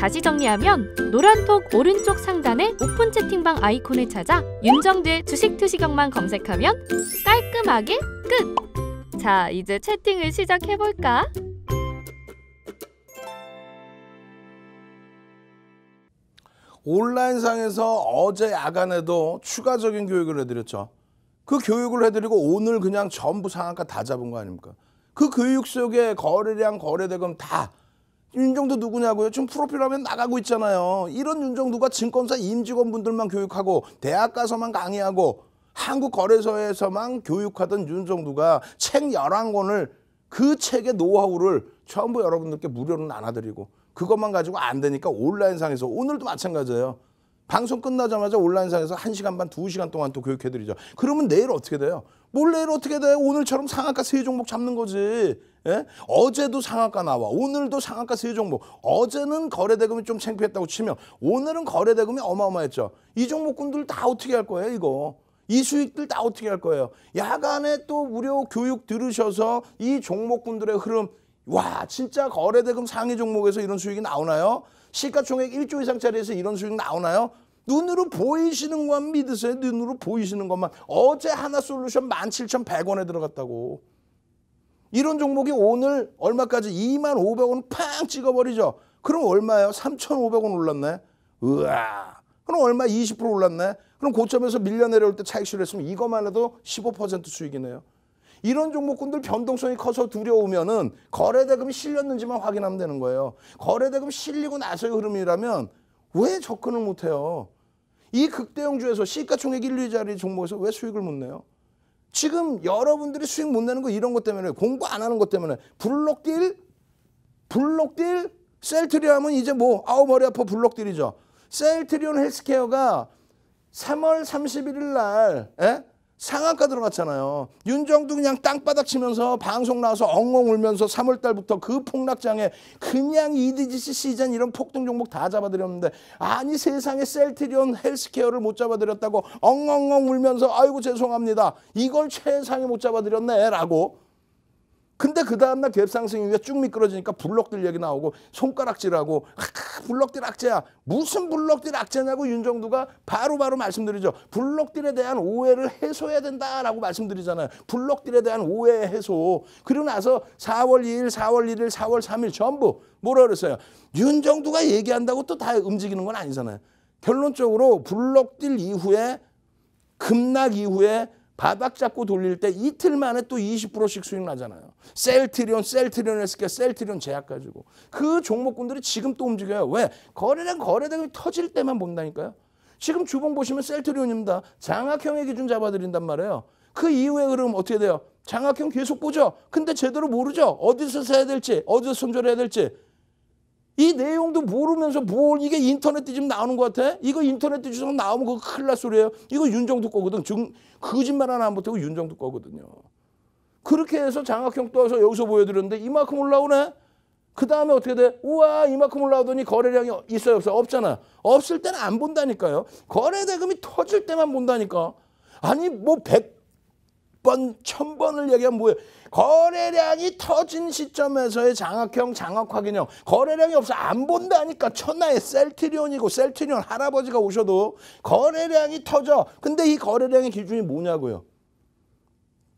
다시 정리하면 노란톡 오른쪽 상단에 오픈 채팅방 아이콘을 찾아 윤정두의 주식 투시경만 검색하면 깔끔하게 끝! 자, 이제 채팅을 시작해볼까? 온라인상에서 어제 야간에도 추가적인 교육을 해드렸죠. 그 교육을 해드리고 오늘 그냥 전부 상한가 다 잡은 거 아닙니까? 그 교육 속에 거래량, 거래대금 다 윤정도 누구냐고요? 지금 프로필 화면 나가고 있잖아요. 이런 윤정도가 증권사 임직원분들만 교육하고 대학 가서만 강의하고 한국 거래소에서만 교육하던 윤정도가 책 열한 권을그 책의 노하우를 전부 여러분들께 무료로 나눠드리고 그것만 가지고 안 되니까 온라인상에서 오늘도 마찬가지예요. 방송 끝나자마자 온라인상에서 한시간 반, 두시간 동안 또 교육해드리죠. 그러면 내일 어떻게 돼요? 뭘 내일 어떻게 돼? 요 오늘처럼 상한가 세 종목 잡는 거지. 예? 어제도 상한가 나와. 오늘도 상한가 세 종목. 어제는 거래대금이 좀 창피했다고 치면 오늘은 거래대금이 어마어마했죠. 이 종목군들 다 어떻게 할 거예요, 이거? 이 수익들 다 어떻게 할 거예요? 야간에 또 무료 교육 들으셔서 이 종목군들의 흐름 와 진짜 거래대금 상위 종목에서 이런 수익이 나오나요? 시가총액 1조 이상짜리에서 이런 수익 나오나요? 눈으로 보이시는 것만 믿으세요. 눈으로 보이시는 것만. 어제 하나 솔루션 17,100원에 들어갔다고. 이런 종목이 오늘 얼마까지 2만 500원 팡 찍어버리죠. 그럼 얼마예요? 3,500원 올랐네. 으아. 그럼 얼마? 20% 올랐네. 그럼 고점에서 밀려 내려올 때 차익 실했으면 이것만 해도 15% 수익이네요. 이런 종목군들 변동성이 커서 두려우면은 거래대금이 실렸는지만 확인하면 되는 거예요. 거래대금 실리고 나서의 흐름이라면 왜 접근을 못해요? 이 극대형주에서 시가총액 1, 2자리 종목에서 왜 수익을 못 내요? 지금 여러분들이 수익 못 내는 거 이런 것 때문에 공부 안 하는 것 때문에 블록딜, 블록딜, 셀트리온은 이제 뭐 아우 머리 아파 블록딜이죠. 셀트리온 헬스케어가 3월 31일 날 에? 예? 상한가 들어갔잖아요. 윤정도 그냥 땅바닥 치면서 방송 나와서 엉엉 울면서 3월 달부터 그 폭락장에 그냥 이디지스 e 시즌 이런 폭등 종목 다 잡아들였는데 아니 세상에 셀트리온 헬스케어를 못 잡아들였다고 엉엉엉 울면서 아이고 죄송합니다. 이걸 최상에 못 잡아들였네라고 근데 그 다음날 갭상승 이후에 쭉 미끄러지니까 블록들 얘기 나오고 손가락질하고 아, 블록들 악재야. 무슨 블록들 악재냐고 윤정두가 바로바로 바로 말씀드리죠. 블록들에 대한 오해를 해소해야 된다라고 말씀드리잖아요. 블록들에 대한 오해 해소. 그리고 나서 4월 2일, 4월 1일, 4월 3일 전부 뭐라 그랬어요. 윤정두가 얘기한다고 또 다 움직이는 건 아니잖아요. 결론적으로 블록들 이후에 급락 이후에 바닥 잡고 돌릴 때 이틀 만에 또 20%씩 수익 나잖아요. 셀트리온, 셀트리온 했을 때 셀트리온 제약 가지고. 그 종목군들이 지금 또 움직여요. 왜? 거래량, 거래량이 터질 때만 본다니까요. 지금 주봉 보시면 셀트리온입니다. 장학형의 기준 잡아드린단 말이에요. 그 이후에 그러면 어떻게 돼요? 장학형 계속 보죠. 근데 제대로 모르죠. 어디서 사야 될지, 어디서 손절해야 될지. 이 내용도 모르면서 뭘 이게 인터넷에 지금 나오는 것 같아? 이거 인터넷에 지금 나오면 그거 큰일 날 소리예요. 이거 윤정도 거거든. 증, 거짓말 하나 안붙하고윤정도 거거든요. 그렇게 해서 장학형 떠서 여기서 보여드렸는데 이만큼 올라오네. 그 다음에 어떻게 돼? 우와 이만큼 올라오더니 거래량이 있어요 없어요? 없잖아. 없을 때는 안 본다니까요. 거래대금이 터질 때만 본다니까. 아니 뭐 100, 번, 천 번을 얘기하면 뭐예요? 거래량이 터진 시점에서의 장학형, 장학확인형. 거래량이 없어 안 본다니까 천하의 셀트리온이고 셀트리온 할아버지가 오셔도 거래량이 터져. 근데 이 거래량의 기준이 뭐냐고요?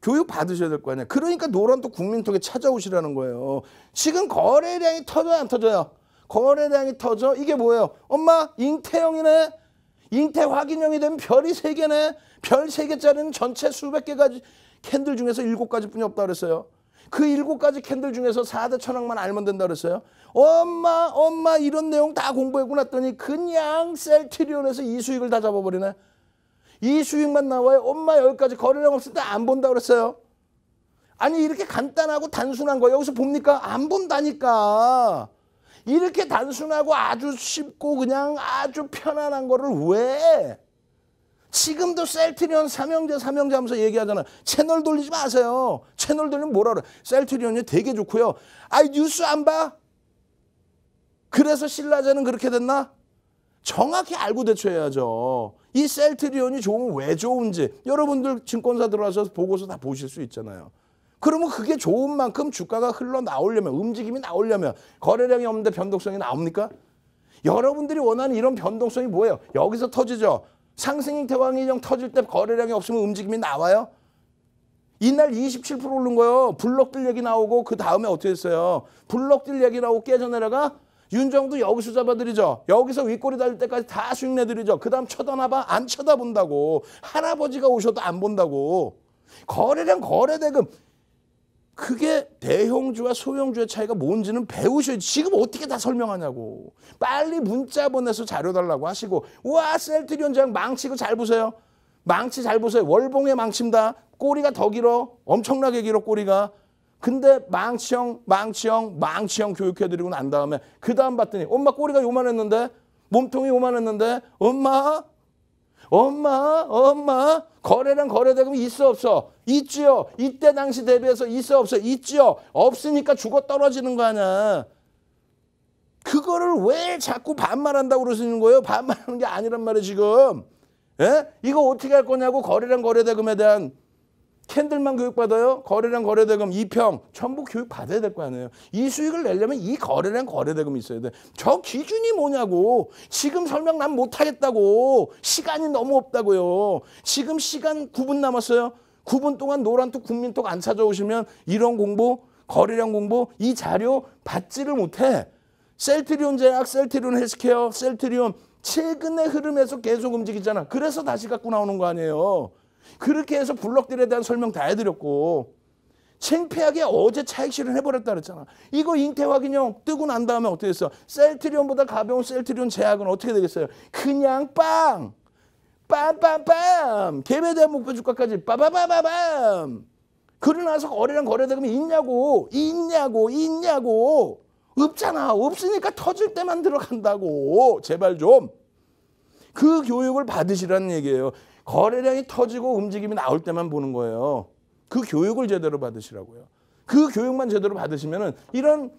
교육 받으셔야 될 거 아니야. 그러니까 노란 또 국민통에 찾아오시라는 거예요. 지금 거래량이 터져요, 안 터져요? 거래량이 터져. 이게 뭐예요? 엄마, 잉태형이네? 인태 확인형이 되면 별이 세 개네. 별 세 개짜리는 전체 수백 개까지 캔들 중에서 일곱 가지뿐이 없다 그랬어요. 그 일곱 가지 캔들 중에서 사대 천왕만 알면 된다 그랬어요. 엄마, 엄마 이런 내용 다 공부했구나 했더니 그냥 셀트리온에서 이 수익을 다 잡아버리네. 이 수익만 나와요. 엄마 여기까지 거래량 없을 때 안 본다 그랬어요. 아니 이렇게 간단하고 단순한 거 여기서 봅니까? 안 본다니까. 이렇게 단순하고 아주 쉽고 그냥 아주 편안한 거를 왜? 지금도 셀트리온 삼형제 삼형제 하면서 얘기하잖아. 채널 돌리지 마세요. 채널 돌리면 뭐라 그래. 셀트리온이 되게 좋고요. 아이 뉴스 안 봐? 그래서 신라제는 그렇게 됐나? 정확히 알고 대처해야죠. 이 셀트리온이 좋은 왜 좋은지 여러분들 증권사 들어가셔서 보고서 다 보실 수 있잖아요. 그러면 그게 좋은 만큼 주가가 흘러나오려면 움직임이 나오려면 거래량이 없는데 변동성이 나옵니까? 여러분들이 원하는 이런 변동성이 뭐예요? 여기서 터지죠. 상승 인태광이형 터질 때 거래량이 없으면 움직임이 나와요. 이날 27% 오른 거예요. 블록들 얘기 나오고 그 다음에 어떻게 했어요? 블록들 얘기 나오고 깨져 내려가 윤정도 여기서 잡아들이죠. 여기서 윗꼬리 달릴 때까지 다 수익 내드리죠. 그 다음 쳐다나봐? 안 쳐다본다고. 할아버지가 오셔도 안 본다고. 거래량 거래대금 그게 대형주와 소형주의 차이가 뭔지는 배우셔야지. 지금 어떻게 다 설명하냐고. 빨리 문자 보내서 자료 달라고 하시고 와 셀트리온 장 망치고 잘 보세요. 망치 잘 보세요. 월봉에 망친다. 꼬리가 더 길어. 엄청나게 길어 꼬리가. 근데 망치형 망치형 망치형 교육해드리고 난 다음에 그 다음 봤더니 엄마 꼬리가 요만했는데 몸통이 요만했는데 엄마 엄마 엄마 거래랑 거래대금 있어 없어 있지요. 이때 당시 대비해서 있어 없어 있지요. 없으니까 죽어 떨어지는 거 아니야. 그거를 왜 자꾸 반말한다고 그러시는 거예요? 반말하는 게 아니란 말이에요 지금. 예? 이거 어떻게 할 거냐고 거래량 거래대금에 대한 캔들만 교육받아요? 거래량 거래대금 2평 전부 교육 받아야 될 거 아니에요. 이 수익을 내려면 이 거래량 거래대금이 있어야 돼. 저 기준이 뭐냐고. 지금 설명 난 못하겠다고. 시간이 너무 없다고요. 지금 시간 9분 남았어요. 9분 동안 노란톡 국민톡 안 찾아오시면 이런 공부, 거래량 공부 이 자료 받지를 못해. 셀트리온 제약, 셀트리온 헬스케어, 셀트리온 최근의 흐름에서 계속 움직이잖아. 그래서 다시 갖고 나오는 거 아니에요. 그렇게 해서 블록들에 대한 설명 다 해드렸고 창피하게 어제 차익 실현 해버렸다 그랬잖아. 이거 인태 확인형 뜨고 난 다음에 어떻게 됐어? 셀트리온보다 가벼운 셀트리온 제약은 어떻게 되겠어요? 그냥 빵! 빰빰빰 개별 대한 목표 주가까지 빠바바바밤 그러고 나서 거래랑 거래다 그러면 있냐고 있냐고 있냐고 없잖아 없으니까 터질 때만 들어간다고 제발 좀 그 교육을 받으시라는 얘기예요 거래량이 터지고 움직임이 나올 때만 보는 거예요 그 교육을 제대로 받으시라고요 그 교육만 제대로 받으시면은 이런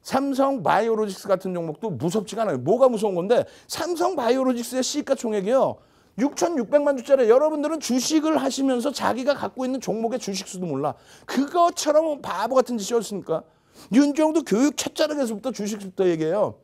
삼성 바이오로직스 같은 종목도 무섭지가 않아요. 뭐가 무서운 건데 삼성 바이오로직스의 시가 총액이요. 6,600만 주짜리 여러분들은 주식을 하시면서 자기가 갖고 있는 종목의 주식수도 몰라. 그것처럼 바보 같은 짓이 어으니까 윤종도 교육 첫자락에서부터 주식부터 얘기해요.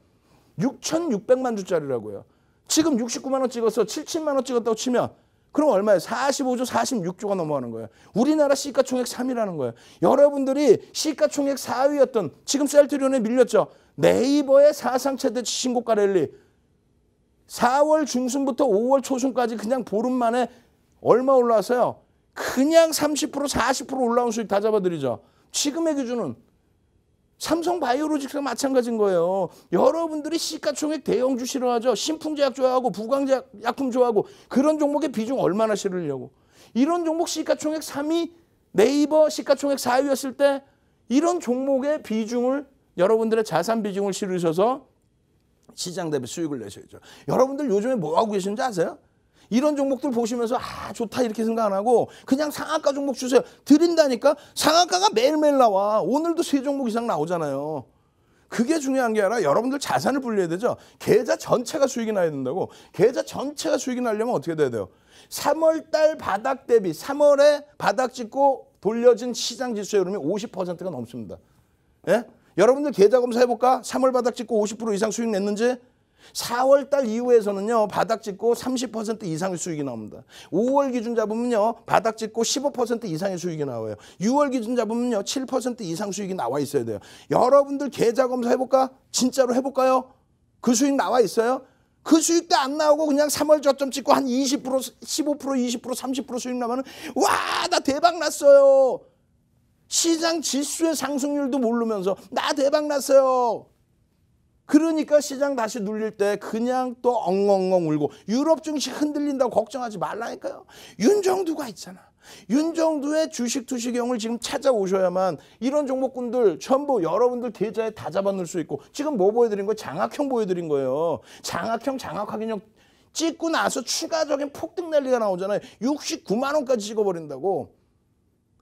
6,600만 주짜리라고요. 지금 69만 원 찍어서 77만 원 찍었다고 치면 그럼 얼마예요? 45조, 46조가 넘어가는 거예요. 우리나라 시가총액 3위라는 거예요. 여러분들이 시가총액 4위였던 지금 셀트리온에 밀렸죠. 네이버의 사상 최대 신고가 랠리 4월 중순부터 5월 초순까지 그냥 보름 만에 얼마 올라왔어요? 그냥 30% 40% 올라온 수익 다 잡아들이죠. 지금의 기준은 삼성 바이오로직스가 마찬가지인 거예요. 여러분들이 시가총액 대형주 싫어하죠. 신풍제약 좋아하고 부강제약품 좋아하고 그런 종목의 비중 얼마나 싫으려고. 이런 종목 시가총액 3위 네이버 시가총액 4위였을 때 이런 종목의 비중을 여러분들의 자산 비중을 실으셔서 시장 대비 수익을 내셔야죠. 여러분들 요즘에 뭐 하고 계신지 아세요? 이런 종목들 보시면서 아 좋다 이렇게 생각 안 하고 그냥 상한가 종목 주세요. 드린다니까 상한가가 매일매일 나와. 오늘도 세 종목 이상 나오잖아요. 그게 중요한 게 아니라 여러분들 자산을 불리해야 되죠. 계좌 전체가 수익이 나야 된다고. 계좌 전체가 수익이 나려면 어떻게 돼야 돼요? 3월 달 바닥 대비 3월에 바닥 찍고 돌려진 시장 지수의 흐름이 50%가 넘습니다. 예? 여러분들 계좌 검사해볼까? 3월 바닥 찍고 50% 이상 수익 냈는지? 4월 달 이후에서는요. 바닥 찍고 30% 이상의 수익이 나옵니다. 5월 기준 잡으면요. 바닥 찍고 15% 이상의 수익이 나와요. 6월 기준 잡으면요. 7% 이상 수익이 나와 있어야 돼요. 여러분들 계좌 검사 해볼까? 진짜로 해볼까요? 그 수익 나와 있어요? 그 수익도 안 나오고 그냥 3월 저점 찍고 한 20%, 15%, 20%, 30% 수익 나면은 와, 나 대박 났어요. 시장 지수의 상승률도 모르면서 나 대박 났어요. 그러니까 시장 다시 눌릴 때 그냥 또 엉엉엉 울고 유럽 증시 흔들린다고 걱정하지 말라니까요. 윤정두가 있잖아. 윤정두의 주식 투시경을 지금 찾아오셔야만 이런 종목군들 전부 여러분들 대자에다 잡아놓을 수 있고 지금 뭐 보여드린 거 장악형 보여드린 거예요. 장악형 장악확인형 찍고 나서 추가적인 폭등 난리가 나오잖아요. 69만 원까지 찍어버린다고.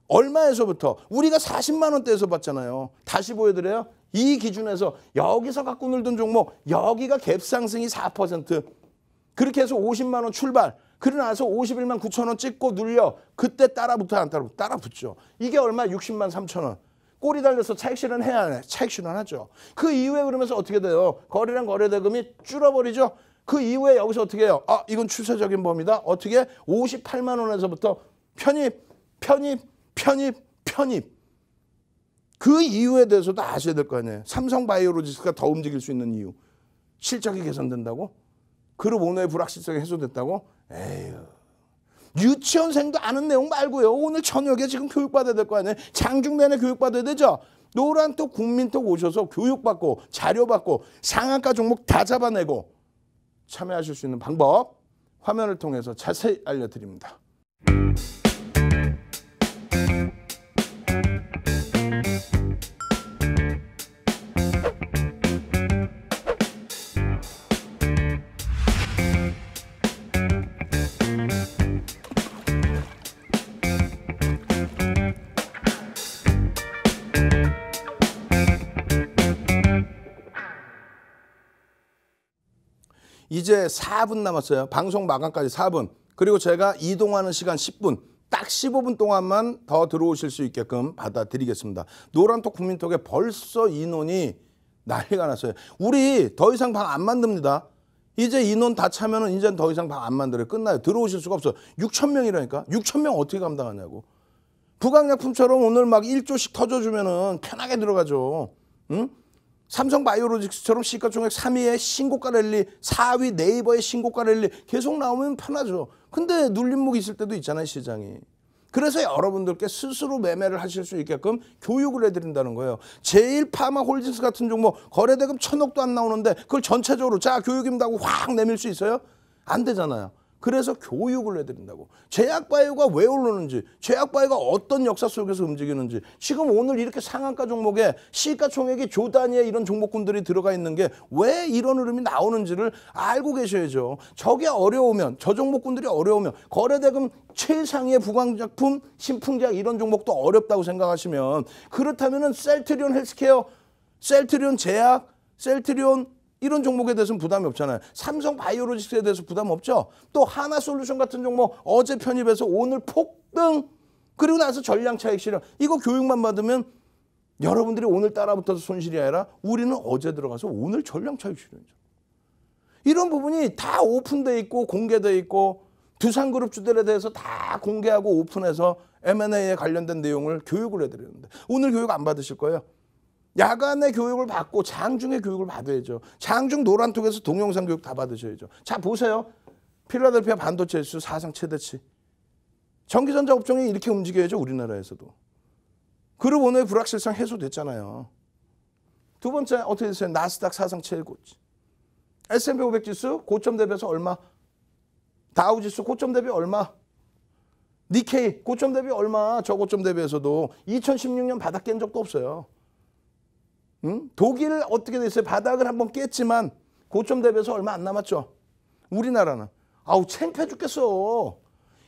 얼마에서부터 우리가 40만 원대에서 봤잖아요. 다시 보여드려요. 이 기준에서 여기서 갖고 늘던 종목 여기가 갭 상승이 4% 그렇게 해서 50만 원 출발 그러나서 51만 9천 원 찍고 눌려 그때 따라붙어 안 따라붙어 따라붙죠. 이게 얼마 60만 3천 원 꼬리 달려서 차익 실현해야 해. 차익 실현하죠. 그 이후에 그러면서 어떻게 돼요? 거래량 거래 대금이 줄어버리죠. 그 이후에 여기서 어떻게 해요? 아 이건 추세적인 범위다. 어떻게 58만 원에서부터 편입 편입 편입, 편입. 그 이유에 대해서도 아셔야 될 거 아니에요. 삼성 바이오로지스가 더 움직일 수 있는 이유. 실적이 개선된다고? 그룹 오너의 불확실성이 해소됐다고? 에휴. 유치원생도 아는 내용 말고요. 오늘 저녁에 지금 교육받아야 될 거 아니에요. 장중대내 교육받아야 되죠. 노란톡 국민톡 오셔서 교육받고 자료받고 상한가 종목 다 잡아내고 참여하실 수 있는 방법 화면을 통해서 자세히 알려드립니다. 이제 4분 남았어요. 방송 마감까지 4분. 그리고 제가 이동하는 시간 10분. 딱 15분 동안만 더 들어오실 수 있게끔 받아드리겠습니다. 노란톡 국민톡에 벌써 인원이 난리가 났어요. 우리 더 이상 방 안 만듭니다. 이제 인원 다 차면은 이제 더 이상 방 안 만들어요. 끝나요. 들어오실 수가 없어요. 6천 명이라니까. 6천 명 어떻게 감당하냐고. 부강약품처럼 오늘 막 1조씩 터져주면은 편하게 들어가죠. 응? 삼성바이오로직스처럼 시가총액 3위에 신고가 랠리, 4위 네이버의 신고가 랠리 계속 나오면 편하죠. 근데 눌림목 이 있을 때도 있잖아요, 시장이. 그래서 여러분들께 스스로 매매를 하실 수 있게끔 교육을 해드린다는 거예요. 제일 파마 홀딩스 같은 종목 거래대금 천억도 안 나오는데 그걸 전체적으로 자 교육입니다고 하확 내밀 수 있어요? 안 되잖아요. 그래서 교육을 해드린다고. 제약바이오가 왜 오르는지, 제약바이오가 어떤 역사 속에서 움직이는지, 지금 오늘 이렇게 상한가 종목에 시가총액이 조 단위에 이런 종목군들이 들어가 있는 게 왜 이런 흐름이 나오는지를 알고 계셔야죠. 저게 어려우면, 저 종목군들이 어려우면, 거래대금 최상의 부강작품, 신풍작 이런 종목도 어렵다고 생각하시면 그렇다면은 셀트리온 헬스케어, 셀트리온 제약, 셀트리온 이런 종목에 대해서는 부담이 없잖아요. 삼성 바이오로직스에 대해서 부담 없죠. 또 하나 솔루션 같은 종목 어제 편입해서 오늘 폭등 그리고 나서 전량 차익 실현 이거 교육만 받으면 여러분들이 오늘 따라붙어서 손실이 아니라 우리는 어제 들어가서 오늘 전량 차익 실현이죠. 이런 부분이 다 오픈돼 있고 공개돼 있고 두산그룹 주들에 대해서 다 공개하고 오픈해서 M&A에 관련된 내용을 교육을 해드리는데 오늘 교육 안 받으실 거예요. 야간에 교육을 받고 장중에 교육을 받아야죠. 장중 노란 톡에서 동영상 교육 다 받으셔야죠. 자 보세요. 필라델피아 반도체 지수 사상 최대치. 전기전자 업종이 이렇게 움직여야죠. 우리나라에서도. 그룹 원의 불확실성 해소됐잖아요. 두 번째 어떻게 됐어요? 나스닥 사상 최고치. S&P 500 지수 고점 대비해서 얼마? 다우 지수 고점 대비 얼마? 니케이 고점 대비 얼마? 저 고점 대비해서도 2016년 바닥 깬 적도 없어요. 음? 독일 어떻게 됐어요? 바닥을 한번 깼지만 고점 대비해서 얼마 안 남았죠. 우리나라는 아우 챙피해 죽겠어.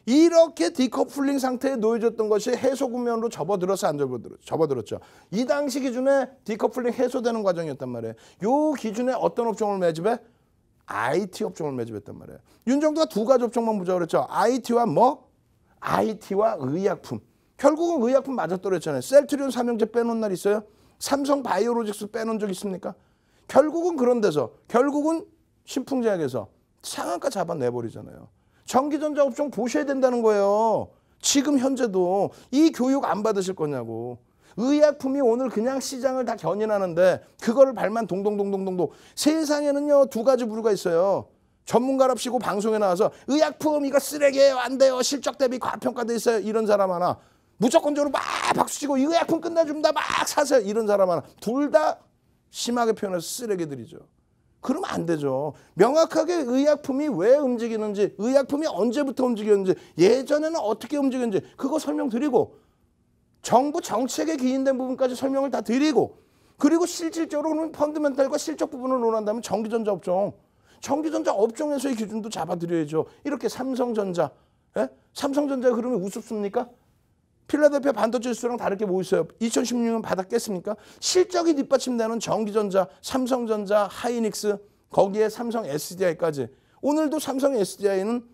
이렇게 디커플링 상태에 놓여졌던 것이 해소국면으로 접어들어서 안 접어들었죠. 이 당시 기준에 디커플링 해소되는 과정이었단 말이에요. 요 기준에 어떤 업종을 매집해? IT 업종을 매집했단 말이에요. 윤정도가 두 가지 업종만 보자고 그랬죠. IT와 뭐? IT와 의약품. 결국은 의약품 맞았더랬잖아요. 셀트리온 삼형제 빼놓은 날 있어요? 삼성 바이오로직스 빼놓은 적 있습니까? 결국은 그런 데서 결국은 신풍제약에서 상한가 잡아내버리잖아요. 전기전자 업종 보셔야 된다는 거예요. 지금 현재도 이 교육 안 받으실 거냐고. 의약품이 오늘 그냥 시장을 다 견인하는데 그거를 발만 동동동동동동 세상에는요 두 가지 부류가 있어요. 전문가랍시고 방송에 나와서 의약품 이거 쓰레기예요 안 돼요 실적 대비 과평가돼 있어요 이런 사람 하나 무조건적으로 막 박수치고 이 약품 끝내준다 막 사세요 이런 사람 하나 둘 다 심하게 표현해서 쓰레기들이죠. 그러면 안 되죠. 명확하게 의약품이 왜 움직이는지 의약품이 언제부터 움직였는지 예전에는 어떻게 움직였는지 그거 설명드리고 정부 정책에 기인된 부분까지 설명을 다 드리고 그리고 실질적으로는 펀드멘탈과 실적 부분을 논한다면 전기전자 업종 전기전자 업종에서의 기준도 잡아드려야죠. 이렇게 삼성전자 에? 예? 삼성전자 흐름이 우습습니까? 필라델피아 반도체 지수랑 다르게 뭐 있어요? 2016년 받았겠습니까 실적이 뒷받침되는 전기전자, 삼성전자, 하이닉스, 거기에 삼성 SDI까지. 오늘도 삼성 SDI는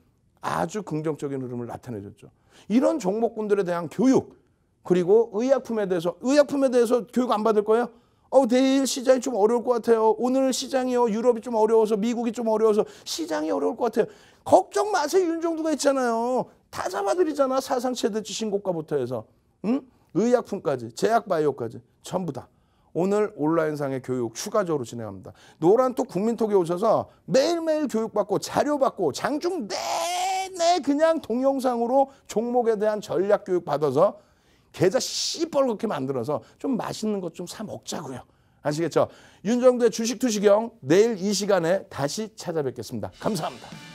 아주 긍정적인 흐름을 나타내줬죠. 이런 종목군들에 대한 교육, 그리고 의약품에 대해서, 의약품에 대해서 교육 안 받을 거예요? 어, 내일 시장이 좀 어려울 것 같아요. 오늘 시장이요. 유럽이 좀 어려워서, 미국이 좀 어려워서 시장이 어려울 것 같아요. 걱정 마세요. 윤종두가 있잖아요. 다잡아드리잖아 사상 최대치 신고가부터 해서. 응? 의약품까지, 제약바이오까지 전부 다. 오늘 온라인상의 교육 추가적으로 진행합니다. 노란톡 국민톡에 오셔서 매일매일 교육받고 자료받고 장중 내내 그냥 동영상으로 종목에 대한 전략 교육 받아서 계좌 씨뻘겋게 만들어서 좀 맛있는 것 좀 사 먹자고요. 아시겠죠? 윤정도의 주식투시경 내일 이 시간에 다시 찾아뵙겠습니다. 감사합니다.